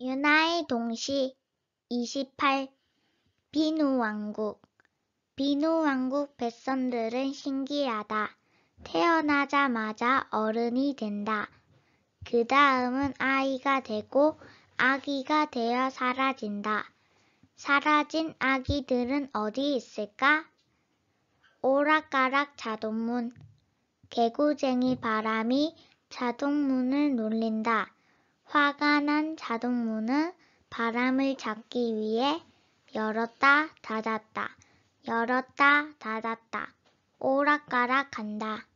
유나의 동시 28 비누 왕국 비누 왕국 뱃선들은 신기하다. 태어나자마자 어른이 된다. 그 다음은 아이가 되고 아기가 되어 사라진다. 사라진 아기들은 어디 있을까? 오락가락 자동문 개구쟁이 바람이 자동문을 놀린다. 화가 난 자동문은 바람을 잡기 위해 열었다 닫았다 열었다 닫았다 오락가락 한다.